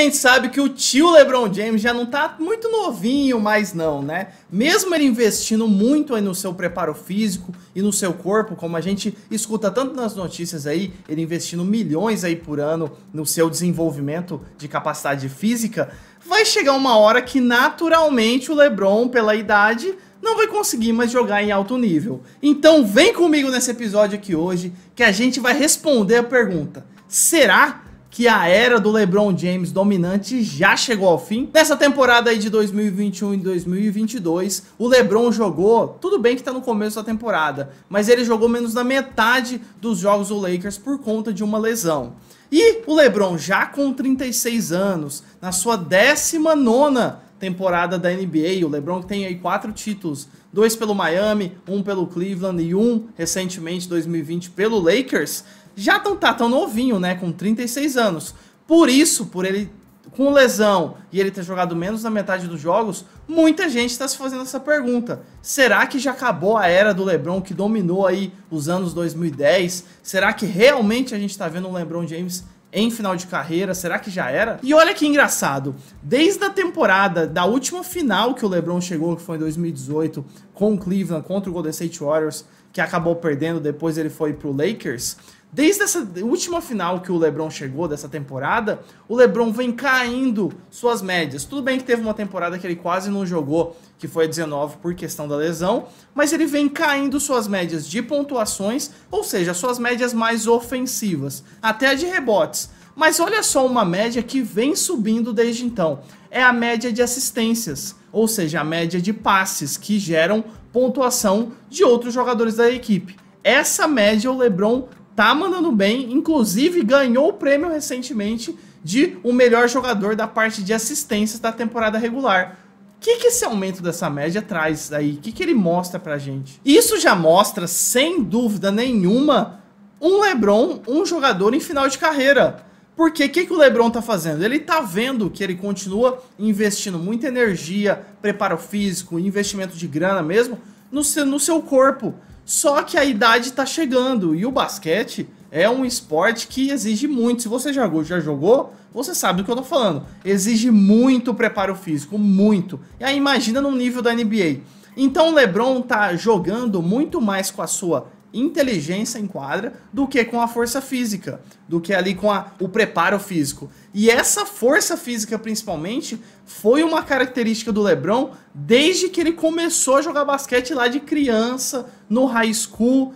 gente sabe que o tio LeBron James já não tá muito novinho mais não, né? Mesmo ele investindo muito no seu preparo físico e no seu corpo, como a gente escuta tanto nas notícias aí, ele investindo milhões aí por ano no seu desenvolvimento de capacidade física, vai chegar uma hora que naturalmente o LeBron, pela idade, não vai conseguir mais jogar em alto nível. Então vem comigo nesse episódio aqui hoje que a gente vai responder a pergunta: será que a era do LeBron James dominante já chegou ao fim. Nessa temporada aí de 2021 e 2022, o LeBron jogou, tudo bem que tá no começo da temporada, mas ele jogou menos da metade dos jogos do Lakers por conta de uma lesão. E o LeBron já com 36 anos, na sua 19 nona temporada da NBA. O LeBron tem aí quatro títulos: dois pelo Miami, um pelo Cleveland e um recentemente 2020 pelo Lakers já não tá tão novinho, né? Com 36 anos. Por isso, por ele com lesão e ele ter jogado menos da metade dos jogos, muita gente está se fazendo essa pergunta. Será que já acabou a era do LeBron que dominou aí os anos 2010? Será que realmente a gente está vendo um LeBron James em final de carreira? Será que já era? E olha que engraçado, desde a temporada da última final que o LeBron chegou, que foi em 2018, com o Cleveland contra o Golden State Warriors, que acabou perdendo, depois ele foi para o Lakers. Desde essa última final que o LeBron chegou dessa temporada, o LeBron vem caindo suas médias. Tudo bem que teve uma temporada que ele quase não jogou, que foi a 19 por questão da lesão, mas ele vem caindo suas médias de pontuações, ou seja, suas médias mais ofensivas, até de rebotes. Mas olha só uma média que vem subindo desde então. É a média de assistências, ou seja, a média de passes que geram pontuação de outros jogadores da equipe. Essa média o LeBron tá mandando bem, inclusive ganhou o prêmio recentemente de o melhor jogador da parte de assistências da temporada regular. O que, que esse aumento dessa média traz aí? O que, que ele mostra pra gente? Isso já mostra, sem dúvida nenhuma, um LeBron, um jogador em final de carreira. Porque o que, que o LeBron tá fazendo? Ele tá vendo que ele continua investindo muita energia, preparo físico, investimento de grana mesmo, no seu, no seu corpo. Só que a idade está chegando e o basquete é um esporte que exige muito. Se você jogou, já jogou, você sabe do que eu tô falando. Exige muito preparo físico, muito. E aí imagina no nível da NBA. Então o LeBron tá jogando muito mais com a sua inteligência em quadra do que com a força física, do que ali com a, o preparo físico. E essa força física, principalmente, foi uma característica do LeBron desde que ele começou a jogar basquete lá de criança, no high school,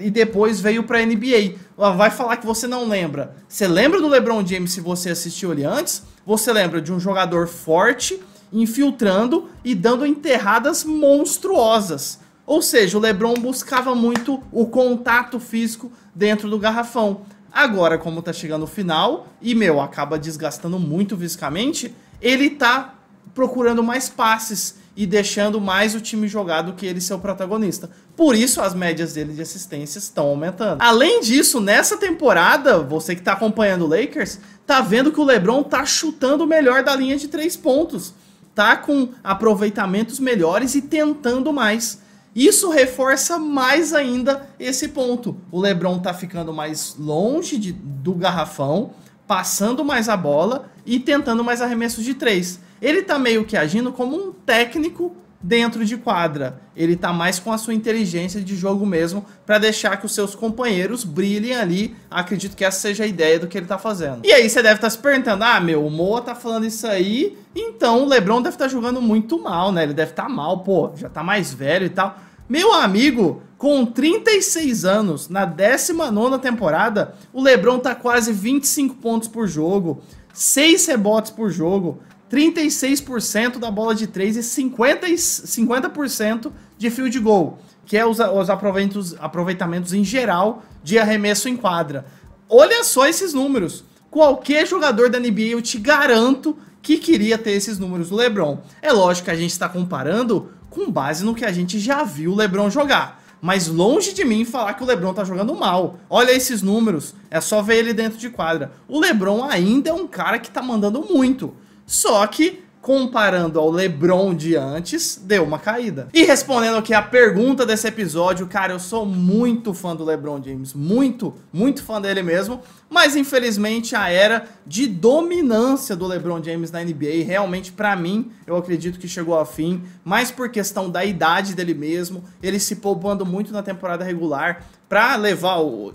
e depois veio para NBA. Vai falar que você não lembra. Você lembra do LeBron James se você assistiu ele antes? Você lembra de um jogador forte, infiltrando e dando enterradas monstruosas ou seja, o LeBron buscava muito o contato físico dentro do garrafão. Agora, como tá chegando o final e meu acaba desgastando muito fisicamente, ele tá procurando mais passes e deixando mais o time jogar do que ele ser o protagonista. Por isso as médias dele de assistência estão aumentando. Além disso, nessa temporada, você que tá acompanhando o Lakers, tá vendo que o LeBron tá chutando melhor da linha de três pontos, tá com aproveitamentos melhores e tentando mais. Isso reforça mais ainda esse ponto. O LeBron tá ficando mais longe de, do garrafão, passando mais a bola e tentando mais arremessos de três. Ele tá meio que agindo como um técnico dentro de quadra. Ele está mais com a sua inteligência de jogo mesmo para deixar que os seus companheiros brilhem ali. Acredito que essa seja a ideia do que ele está fazendo. E aí você deve estar tá se perguntando: "Ah, meu, o Moa tá falando isso aí, então o LeBron deve estar tá jogando muito mal, né? Ele deve estar tá mal, pô, já tá mais velho e tal". Meu amigo, com 36 anos, na 19 temporada, o LeBron tá quase 25 pontos por jogo, 6 rebotes por jogo, 36% da bola de 3 e 50%, 50 de field goal, que é os, os aproveitamentos, aproveitamentos em geral de arremesso em quadra. Olha só esses números. Qualquer jogador da NBA, eu te garanto que queria ter esses números do LeBron. É lógico que a gente está comparando com base no que a gente já viu o LeBron jogar. Mas longe de mim falar que o LeBron tá jogando mal. Olha esses números, é só ver ele dentro de quadra. O LeBron ainda é um cara que tá mandando muito. Só que comparando ao LeBron de antes, deu uma caída. E respondendo aqui a pergunta desse episódio, cara, eu sou muito fã do LeBron James, muito, muito fã dele mesmo, mas infelizmente a era de dominância do LeBron James na NBA realmente para mim, eu acredito que chegou ao fim, mas por questão da idade dele mesmo, ele se poupando muito na temporada regular para levar o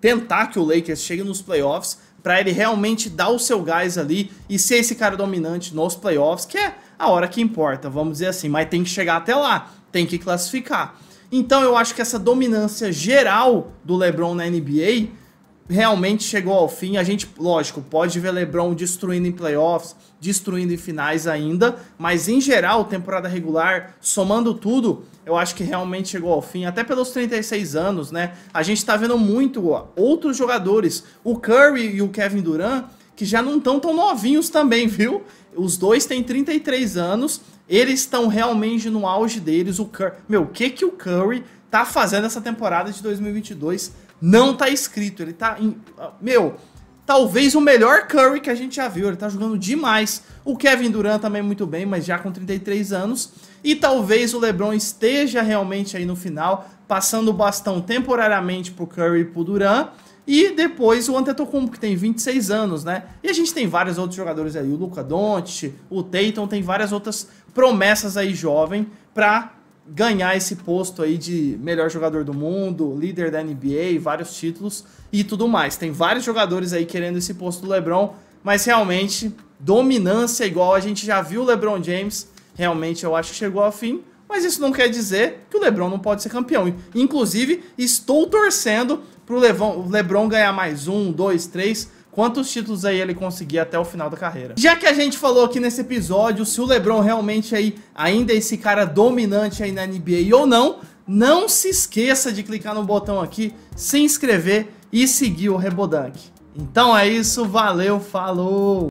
tentar que o Lakers chegue nos playoffs, para ele realmente dar o seu gás ali e ser esse cara dominante nos playoffs, que é a hora que importa, vamos dizer assim, mas tem que chegar até lá, tem que classificar. Então eu acho que essa dominância geral do LeBron na NBA realmente chegou ao fim. A gente, lógico, pode ver LeBron destruindo em playoffs, destruindo em finais ainda, mas em geral, temporada regular, somando tudo, eu acho que realmente chegou ao fim, até pelos 36 anos, né? A gente tá vendo muito ó, outros jogadores, o Curry e o Kevin Durant, que já não estão tão novinhos também, viu? Os dois têm 33 anos, eles estão realmente no auge deles. O Curry, meu, o que que o Curry tá fazendo essa temporada de 2022? não tá escrito. Ele tá. Em, meu, talvez o melhor Curry que a gente já viu. Ele tá jogando demais. O Kevin Durant também muito bem, mas já com 33 anos. E talvez o LeBron esteja realmente aí no final, passando o bastão temporariamente pro Curry e pro Durant. E depois o Antetokounmpo, que tem 26 anos, né? E a gente tem vários outros jogadores aí, o Luca Doncic, o Tatum, tem várias outras promessas aí jovem para ganhar esse posto aí de melhor jogador do mundo, líder da NBA, vários títulos e tudo mais. Tem vários jogadores aí querendo esse posto do LeBron, mas realmente dominância igual a gente já viu o LeBron James, realmente eu acho que chegou ao fim. Mas isso não quer dizer que o LeBron não pode ser campeão. Inclusive, estou torcendo para o Lebron ganhar mais um, dois, três, quantos títulos aí ele conseguir até o final da carreira. Já que a gente falou aqui nesse episódio se o LeBron realmente aí ainda é esse cara dominante aí na NBA ou não, não se esqueça de clicar no botão aqui, se inscrever e seguir o Rebodank. Então é isso, valeu, falou!